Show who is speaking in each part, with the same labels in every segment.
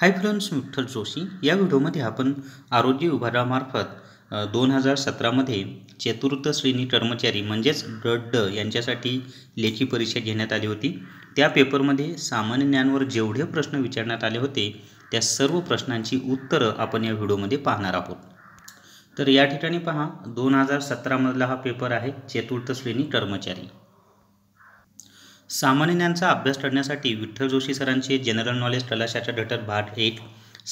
Speaker 1: hi friends Vitthal Joshi या व्हिडिओमध्ये आपण आरोग्य विभागामार्फत दोन हजार सतरामध्ये चतुर्थ श्रेणी कर्मचारी म्हणजेच ड यांच्यासाठी लेखी परीक्षा घेण्यात आली होती त्या पेपरमध्ये सामान्य ज्ञानवर जेवढे प्रश्न विचारण्यात आले होते त्या सर्व प्रश्नांची उत्तरं आपण या व्हिडिओमध्ये पाहणार आहोत तर या ठिकाणी पहा दोन हजार सतरामधला हा पेपर आहे चतुर्थ श्रेणी कर्मचारी सामान्य ज्ञानचा अभ्यास करण्यासाठी विठ्ठल जोशी सरांचे जनरल नॉलेज कलाशाचा डटर भाग एक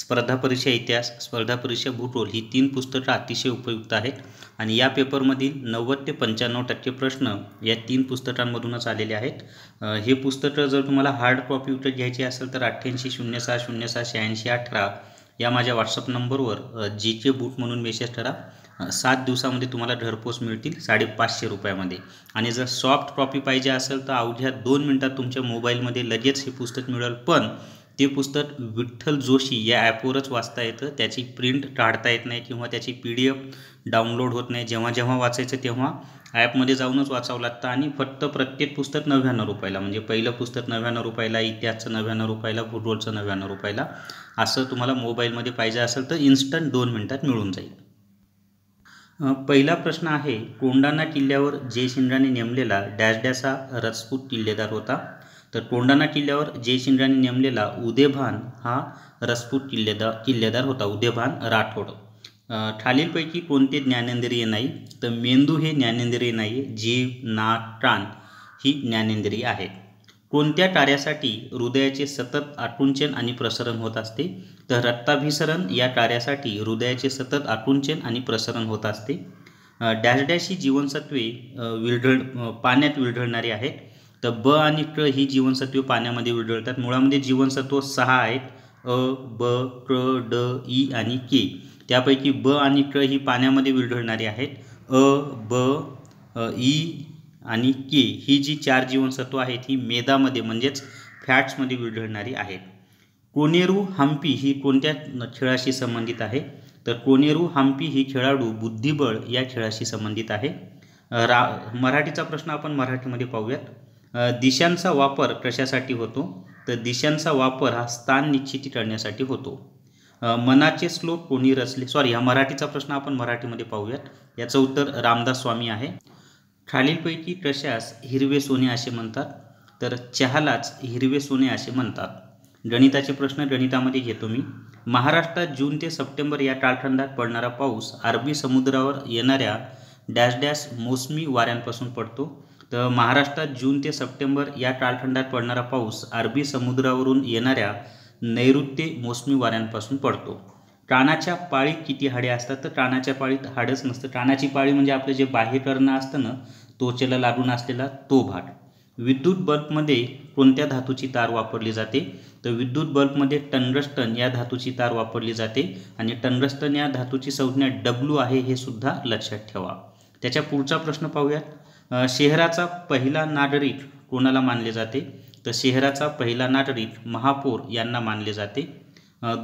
Speaker 1: स्पर्धा परीक्षा इतिहास स्पर्धा परीक्षा भूगोल ही तीन पुस्तकं अतिशय उपयुक्त आहेत आणि या पेपरमधील नव्वद ते पंच्याण्णव टक्के प्रश्न या तीन पुस्तकांमधूनच आलेले आहेत हे पुस्तकं जर तुम्हाला हार्ड कॉपी विकत घ्यायची असेल तर अठ्ठ्याऐंशी शून्य सहा शून्य सहा शहाऐंशी अठरा या माझ्या व्हॉट्सअप नंबरवर जी के बूट म्हणून मेसेज करा सात दिवसामध्ये तुम्हाला घरपोच मिळतील साडेपाचशे रुपयामध्ये आणि जर सॉफ्ट कॉपी पाहिजे असेल तर अवघ्या दोन मिनटात तुमच्या मोबाईलमध्ये लगेच हे पुस्तक मिळेल पण ते पुस्तक विठ्ठल जोशी या ॲपवरच वाचता येतं त्याची प्रिंट काढता येत नाही किंवा त्याची पी डी एफ डाउनलोड होत नाही जेव्हा जेव्हा वाचायचं तेव्हा ॲपमध्ये जाऊनच वाचावं लागतं आणि फक्त प्रत्येक पुस्तक नव्याण्णव रुपयाला म्हणजे पहिलं पुस्तक नव्याण्णव रुपयाला इतिहासचं नव्याण्णव रुपयाला फुटबॉलचं नव्याण्णव रुपयाला असं तुम्हाला मोबाईलमध्ये पाहिजे असेल तर इन्स्टंट दोन मिनटात मिळून जाईल पहिला प्रश्न आहे कोंडाणा किल्ल्यावर जयशिंद्राने नेमलेला डॅश डॅस हा रजपूत किल्लेदार होता तर कोंडाणा किल्ल्यावर जयशिंद्राने नेमलेला उदयभान हा रजपूत किल्लेदार किल्लेदार होता उदयभान राठोड खालीलपैकी कोणते ज्ञानेंद्रिय नाही तर मेंदू हे ज्ञानेंद्रिय नाही जीव नाक ही ज्ञानेंद्रिय आहे कोणत्या कार्यासाठी हृदयाचे सतत आकुंचन आणि प्रसरण होत असते तर रक्ताभिसरण या कार्यासाठी हृदयाचे सतत आकुंचन आणि प्रसरण होत असते डॅश डॅश ही जीवनसत्वे विरढळ पाण्यात विरढळणारी आहेत तर ब आणि क ही जीवनसत्वे पाण्यामध्ये विरढळतात मुळामध्ये जीवनसत्व सहा आहेत अ ब क ड ई आणि के त्यापैकी ब आणि क ही पाण्यामध्ये विरढळणारी आहेत अ ब ई आणि के ही जी चार जीवनसत्व आहेत ही मेदामध्ये म्हणजेच फॅट्समध्ये विरघळणारी आहेत कोनेरू हम्पी ही कोणत्या खेळाशी संबंधित आहे तर कोनेरू हम्पी ही खेळाडू बुद्धिबळ या खेळाशी संबंधित आहे रा मराठीचा प्रश्न आपण मराठीमध्ये पाहूयात दिशांचा वापर कशासाठी होतो तर दिशांचा वापर हा स्थान निश्चिती करण्यासाठी होतो मनाचे श्लोक कोणी रचले सॉरी हा मराठीचा प्रश्न आपण मराठीमध्ये पाहूयात याचं उत्तर रामदास स्वामी आहे खालीलपैकी कशास हिरवे सोने असे म्हणतात तर चहालाच हिरवे सोने असे म्हणतात गणिताचे प्रश्न गणितामध्ये घेतो मी महाराष्ट्रात जून ते सप्टेंबर या कालखंडात पडणारा पाऊस अरबी समुद्रावर येणाऱ्या डॅश डॅश मोसमी वाऱ्यांपासून पडतो तर महाराष्ट्रात जून ते सप्टेंबर या कालखंडात पडणारा पाऊस अरबी समुद्रावरून येणाऱ्या नैऋत्य मोसमी वाऱ्यांपासून पडतो कानाच्या पाळीत किती हाडे असतात तर कानाच्या पाळीत हाडच नसतं कानाची पाळी म्हणजे आपलं जे बाह्य करणं असतं ना त्वचेला लागून असलेला तो भाग विद्युत बल्बमध्ये कोणत्या धातूची तार वापरली जाते तर विद्युत बल्बमध्ये टनरस्टन या धातूची तार वापरली जाते आणि टनरस्टन या धातूची संज्ञा डब्ल्यू आहे हे सुद्धा लक्षात ठेवा त्याच्या पुढचा प्रश्न पाहूयात शहराचा पहिला नागरिक कोणाला मानले जाते तर शहराचा पहिला नागरिक महापौर यांना मानले जाते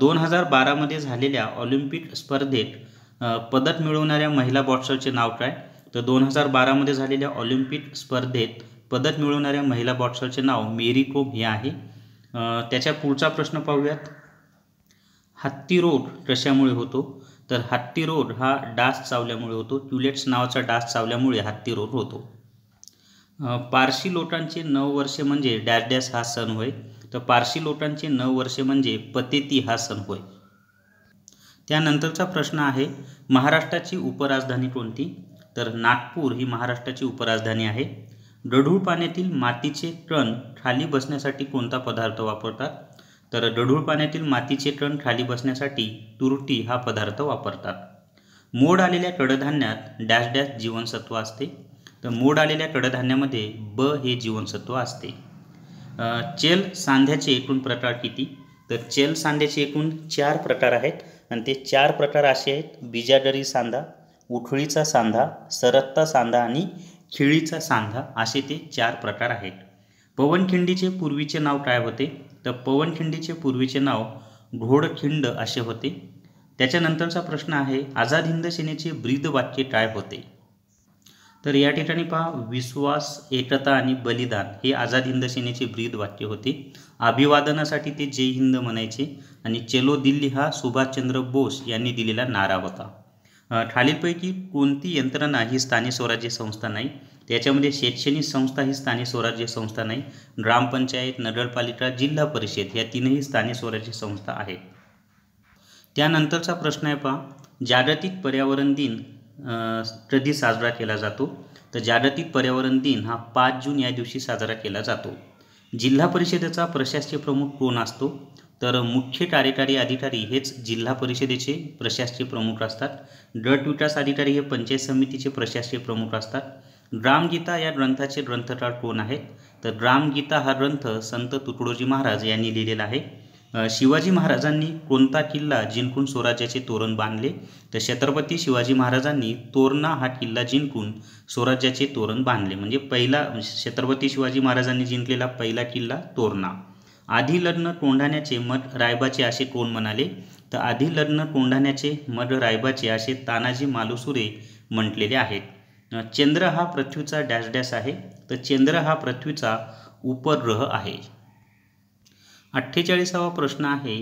Speaker 1: दोन हजार बारामध्ये झालेल्या ऑलिम्पिक स्पर्धेत पदक मिळवणाऱ्या महिला बॉक्सरचे नाव काय तर दोन हजार बारामध्ये झालेल्या ऑलिम्पिक स्पर्धेत पदक मिळवणाऱ्या महिला बॉक्सरचे नाव मेरी कोम हे आहे त्याच्या पुढचा प्रश्न पाहूयात हत्ती रोग कशामुळे होतो तर हत्ती रोग हा डास चावल्यामुळे होतो ट्युलेट्स नावाचा डास चावल्यामुळे हत्ती रोग होतो पारशी लोकांचे नऊ वर्षे म्हणजे डॅस डॅस हा सण होय तर पारशी लोटांचे नऊ वर्षे म्हणजे पतेती हा सण होय त्यानंतरचा प्रश्न आहे महाराष्ट्राची उपराजधानी कोणती तर नागपूर ही महाराष्ट्राची उपराजधानी आहे डढूळ पाण्यातील मातीचे कण खाली बसण्यासाठी कोणता पदार्थ वापरतात तर डढूळ पाण्यातील मातीचे कण खाली बसण्यासाठी तुरटी हा पदार्थ वापरतात मोड आलेल्या कडधान्यात डॅश डॅश जीवनसत्व असते तर मोड आलेल्या कडधान्यामध्ये ब हे जीवनसत्व असते चेल सांध्याचे एकूण प्रकार किती तर चेल सांध्याचे एकूण चार प्रकार आहेत आणि ते चार प्रकार असे आहेत बिजाडरी सांधा उठळीचा सांधा सरत्ता सांधा आणि खिळीचा सांधा असे ते चार प्रकार आहेत पवनखिंडीचे पूर्वीचे नाव काय होते तर पवनखिंडीचे पूर्वीचे नाव घोडखिंड असे होते त्याच्यानंतरचा प्रश्न आहे आझाद हिंद सेनेचे ब्रीद वाक्य काय होते तर या ठिकाणी पहा विश्वास एकता आणि बलिदान हे आझाद हिंद सेनेचे ब्रीद वाक्य होते अभिवादनासाठी ते जय हिंद म्हणायचे आणि चेलो दिल्ली हा सुभाषचंद्र बोस यांनी दिलेला नारा होता खालीलपैकी कोणती यंत्रणा ही स्थानिक स्वराज्य संस्था नाही त्याच्यामध्ये शैक्षणिक संस्था ही स्थानिक स्वराज्य संस्था नाही ग्रामपंचायत नगरपालिका जिल्हा परिषद या तीनही स्थानिक स्वराज्य संस्था आहेत त्यानंतरचा प्रश्न आहे पहा जागतिक पर्यावरण दिन कधी साजरा केला जातो तर जागतिक पर्यावरण दिन हा पाच जून या दिवशी साजरा केला जातो जिल्हा परिषदेचा प्रशासकीय प्रमुख कोण असतो तर मुख्य कार्यकारी अधिकारी हेच जिल्हा परिषदेचे प्रशासकीय प्रमुख असतात गट विकास अधिकारी हे पंचायत समितीचे प्रशासकीय प्रमुख असतात ग्रामगीता या ग्रंथाचे ग्रंथकार कोण आहेत तर ग्रामगीता हा ग्रंथ संत तुकडोजी महाराज यांनी लिहिलेला आहे शिवाजी महाराजांनी कोणता किल्ला जिंकून स्वराज्याचे तोरण बांधले तर छत्रपती शिवाजी महाराजांनी तोरणा हा किल्ला जिंकून स्वराज्याचे तोरण बांधले म्हणजे पहिला छत्रपती शिवाजी महाराजांनी जिंकलेला पहिला किल्ला तोरणा आधी लग्न कोंढाण्याचे मठ रायबाचे असे कोण म्हणाले तर आधी लग्न कोंढाण्याचे मठ रायबाचे असे तानाजी मालुसुरे म्हटलेले आहेत चंद्र हा पृथ्वीचा डॅश डॅश आहे तर चंद्र हा पृथ्वीचा उपग्रह आहे अठ्ठेचाळीसावा प्रश्न आहे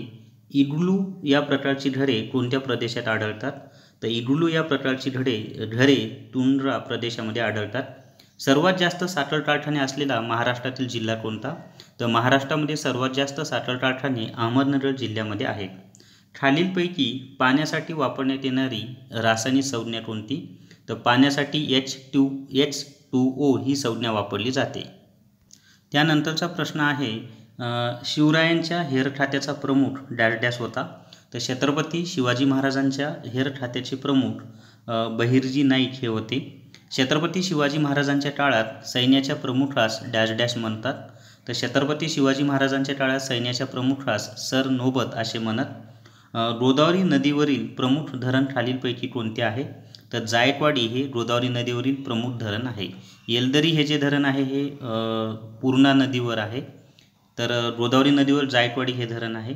Speaker 1: इग्लू या प्रकारची घरे कोणत्या प्रदेशात आढळतात तर इग्लू या प्रकारची ढडे घरे तुंड्रा प्रदेशामध्ये आढळतात सर्वात जास्त साखर कारखाने असलेला महाराष्ट्रातील जिल्हा कोणता तर महाराष्ट्रामध्ये सर्वात जास्त साखर कारखाने अहमदनगर जिल्ह्यामध्ये आहेत खालीलपैकी पाण्यासाठी वापरण्यात येणारी रासायनिक संज्ञा कोणती तर पाण्यासाठी H two H two O ही संज्ञा वापरली जाते त्यानंतरचा प्रश्न आहे शिवरायांच्या हेर ठात्याचा प्रमुख डॅश होता तर छत्रपती शिवाजी महाराजांच्या हेर ठात्याचे प्रमुख बहिर्जी नाईक हे होते छत्रपती शिवाजी महाराजांच्या काळात सैन्याच्या प्रमुखास डॅश म्हणतात तर छत्रपती शिवाजी महाराजांच्या काळात सैन्याच्या प्रमुखास सर नोबत असे म्हणत गोदावरी नदीवरील प्रमुख धरण खालीलपैकी कोणते आहे तर जायकवाडी हे गोदावरी नदीवरील प्रमुख धरण आहे येलदरी हे जे धरण आहे हे पूर्णा नदीवर आहे तर गोदावरी नदीवर जायकवाडी हे धरण आहे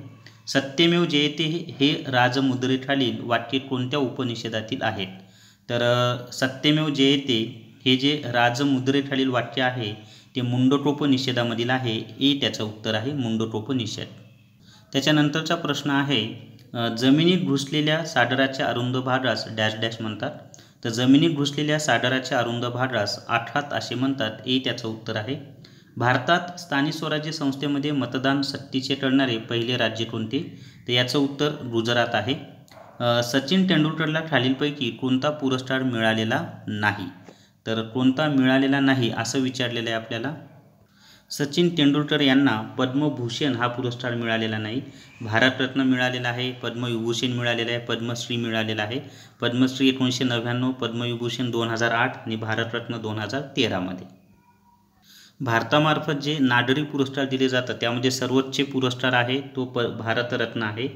Speaker 1: सत्यमेव जयते हे राजमुद्रेखालील वाक्य कोणत्या उपनिषदातील आहेत तर सत्यमेव जयते हे जे राजमुद्रेखालील वाक्य आहे ते निषेधामधील आहे ए त्याचं उत्तर आहे मुंडकोपनिषद त्याच्यानंतरचा प्रश्न आहे जमिनीत घुसलेल्या सागराच्या अरुंद भागास डॅश डॅश म्हणतात तर जमिनीत घुसलेल्या सागराच्या अरुंद भागास आठात असे म्हणतात ए त्याचं उत्तर आहे भारतात स्थानिक स्वराज्य संस्थेमध्ये मतदान सक्तीचे ठरणारे पहिले राज्य कोणते तर याचं उत्तर गुजरात आहे सचिन तेंडुलकरला खालीलपैकी कोणता पुरस्कार मिळालेला नाही तर कोणता मिळालेला नाही असं विचारलेलं आहे आपल्याला सचिन तेंडुलकर यांना पद्मभूषण हा पुरस्कार मिळालेला नाही भारतरत्न मिळालेला आहे पद्मविभूषण मिळालेला आहे पद्मश्री मिळालेला आहे पद्मश्री एकोणीसशे नव्याण्णव पद्मविभूषण दोन हजार आठ आणि भारतरत्न दोन हजार तेरामध्ये भारतामार्फत जे नाडरी पुरस्कार दिले जातात त्यामध्ये सर्वोच्च पुरस्कार आहे तो प भारतरत्न आहे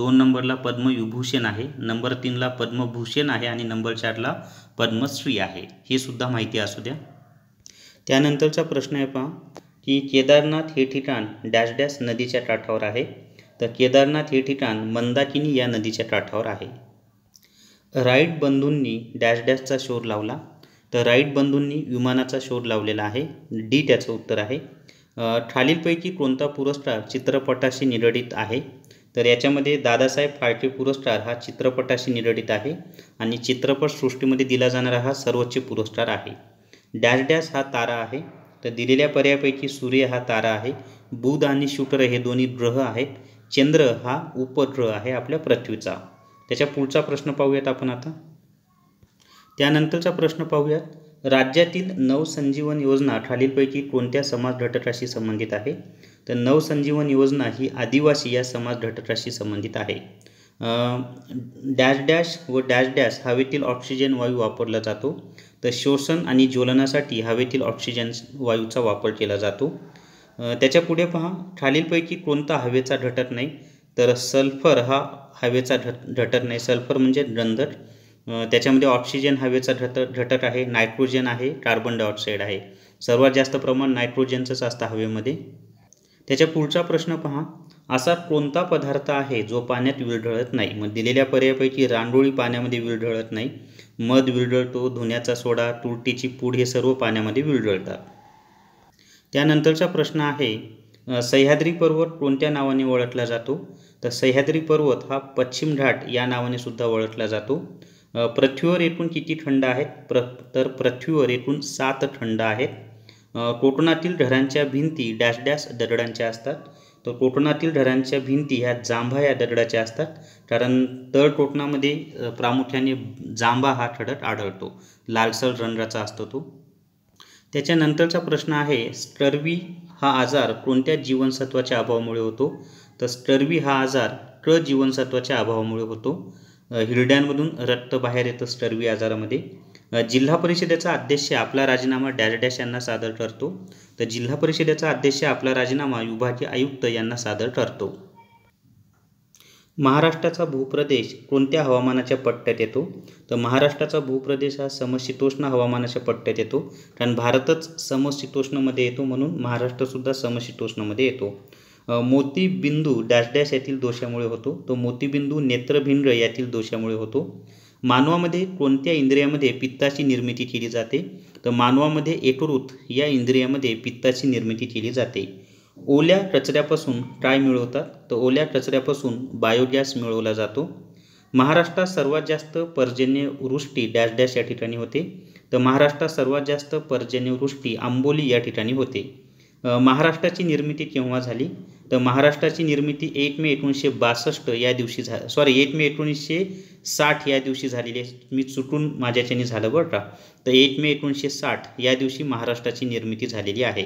Speaker 1: दोन नंबरला पद्मविभूषण आहे नंबर तीनला पद्मभूषण आहे आणि नंबर चारला पद्मश्री आहे हे सुद्धा माहिती असू द्या त्यानंतरचा प्रश्न आहे पहा की केदारनाथ हे ठिकाण डॅश डॅश नदीच्या काठावर आहे तर केदारनाथ हे ठिकाण मंदाकिनी या नदीच्या काठावर आहे राईट बंधूंनी डॅश डॅशचा शोध लावला तर राईट बंधूंनी विमानाचा शोध लावलेला आहे डी त्याचं उत्तर आहे खालीलपैकी कोणता पुरस्कार चित्रपटाशी निगडित आहे तर याच्यामध्ये दादासाहेब फाळके पुरस्कार हा चित्रपटाशी निगडित आहे आणि चित्रपटसृष्टीमध्ये दिला जाणारा हा सर्वोच्च पुरस्कार आहे डॅश डॅश हा तारा आहे तर दिलेल्या पर्यायापैकी सूर्य हा तारा आहे बुध आणि शुक्र हे दोन्ही ग्रह आहेत चंद्र हा उपग्रह आहे आपल्या पृथ्वीचा त्याच्या पुढचा प्रश्न पाहूयात आपण आता त्यानंतरचा प्रश्न पाहूयात राज्यातील नवसंजीवन योजना खालीलपैकी कोणत्या समाज घटकाशी संबंधित आहे तर नवसंजीवन योजना ही आदिवासी या समाज घटकाशी संबंधित आहे डॅश डॅश व डॅश डॅश हवेतील ऑक्सिजन वायू वापरला जातो तर शोषण आणि ज्वलनासाठी हवेतील ऑक्सिजन वायूचा वापर केला जातो त्याच्या पुढे पहा खालीलपैकी कोणता हवेचा घटक नाही तर सल्फर हा हवेचा घट घटक नाही सल्फर म्हणजे गंधक त्याच्यामध्ये ऑक्सिजन हवेचा घटक घटक आहे नायट्रोजन आहे कार्बन डायऑक्साईड आहे सर्वात जास्त प्रमाण नायट्रोजनचंच असतं हवेमध्ये त्याच्या पुढचा प्रश्न पहा असा कोणता पदार्थ आहे जो पाण्यात विरघळत नाही मग दिलेल्या पर्यायापैकी रांडोळी पाण्यामध्ये विरघळत नाही मध विरघळतो धुण्याचा सोडा तुरटीची पूड हे सर्व पाण्यामध्ये विरघळतात त्यानंतरचा प्रश्न आहे सह्याद्री पर्वत कोणत्या नावाने ओळखला जातो तर सह्याद्री पर्वत हा पश्चिम घाट या नावाने सुद्धा ओळखला जातो पृथ्वीवर एकूण किती थंड आहेत प्र तर पृथ्वीवर एकूण सात थंड आहेत कोकणातील ढरांच्या भिंती डॅश डॅश दगडांच्या असतात तर कोकणातील ढरांच्या भिंती ह्या जांभा या दगडाच्या असतात कारण तळ कोकणामध्ये प्रामुख्याने जांभा हा खडक आढळतो लालसर रंगाचा असतो तो त्याच्यानंतरचा प्रश्न आहे स्टर्वी हा आजार कोणत्या जीवनसत्वाच्या अभावामुळे होतो तर स्टर्वी हा आजार क जीवनसत्वाच्या अभावामुळे होतो हिरड्यांमधून रक्त बाहेर येतं स्टर्वी आजारामध्ये जिल्हा परिषदेचा अध्यक्ष आपला राजीनामा डॅश डॅश यांना सादर करतो तर जिल्हा परिषदेचा अध्यक्ष आपला राजीनामा विभागीय आयुक्त यांना सादर करतो महाराष्ट्राचा भूप्रदेश कोणत्या हवामानाच्या पट्ट्यात येतो तर महाराष्ट्राचा भूप्रदेश हा समशीतोष्ण हवामानाच्या पट्ट्यात येतो कारण भारतच समशीतोष्णमध्ये येतो म्हणून महाराष्ट्रसुद्धा समशीतोष्णमध्ये येतो मोतीबिंदू डॅश डॅश येथील दोषामुळे होतो तो मोतीबिंदू नेत्रभिंड यातील दोषामुळे होतो मानवामध्ये कोणत्या इंद्रियामध्ये पित्ताची निर्मिती केली जाते तर मानवामध्ये एकरूत या इंद्रियामध्ये पित्ताची निर्मिती केली जाते ओल्या कचऱ्यापासून काय मिळवतात तर ओल्या कचऱ्यापासून बायोगॅस मिळवला जातो महाराष्ट्रात सर्वात जास्त पर्जन्यवृष्टी डॅश डॅश या ठिकाणी होते तर महाराष्ट्रात सर्वात जास्त पर्जन्यवृष्टी आंबोली या ठिकाणी होते महाराष्ट्राची निर्मिती केव्हा झाली तर महाराष्ट्राची निर्मिती एक मे एकोणीसशे बासष्ट या दिवशी झा सॉरी एक मे एकोणीसशे साठ या दिवशी झालेली आहे मी चुकून माझ्याच्याने झालं बरं का तर एक मे एकोणीसशे साठ या दिवशी महाराष्ट्राची निर्मिती झालेली आहे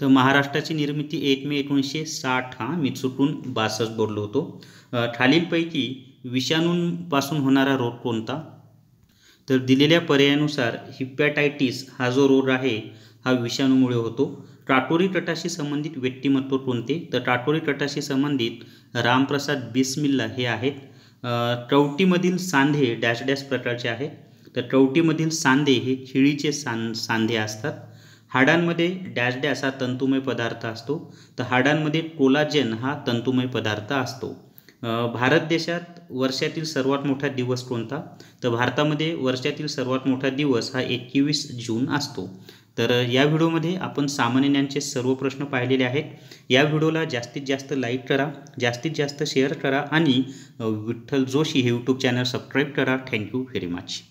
Speaker 1: तर महाराष्ट्राची निर्मिती एक मे एकोणीसशे साठ हा मी चुकून बासष्ट बोललो होतो खालीलपैकी विषाणूंपासून होणारा रोग कोणता तर दिलेल्या पर्यायानुसार हिपॅटायटिस हा जो रोग आहे हा विषाणूमुळे होतो टाटोरी तटाशी संबंधित व्यक्तिमत्व कोणते तर टाटोरी तटाशी संबंधित रामप्रसाद बिस्मिल्ला हे आहेत कवटीमधील सांधे डॅश डॅश प्रकारचे आहेत तर कवटीमधील सांधे हे खिळीचे सांधे असतात हाडांमध्ये डॅश डॅश हा तंतुमय पदार्थ असतो तर हाडांमध्ये कोलाजन हा तंतुमय पदार्थ असतो भारत देशात वर्षातील सर्वात मोठा दिवस कोणता तर भारतामध्ये वर्षातील सर्वात मोठा दिवस हा एकवीस जून असतो तर या व्हिडिओमध्ये आपण सामान्य ज्ञानचे सर्व प्रश्न पाहिलेले आहेत या व्हिडिओला जास्तीत जास्त लाईक करा जास्तीत जास्त शेअर करा आणि विठ्ठल जोशी हे यूट्यूब चॅनल सबस्क्राईब करा थँक्यू व्हेरी मच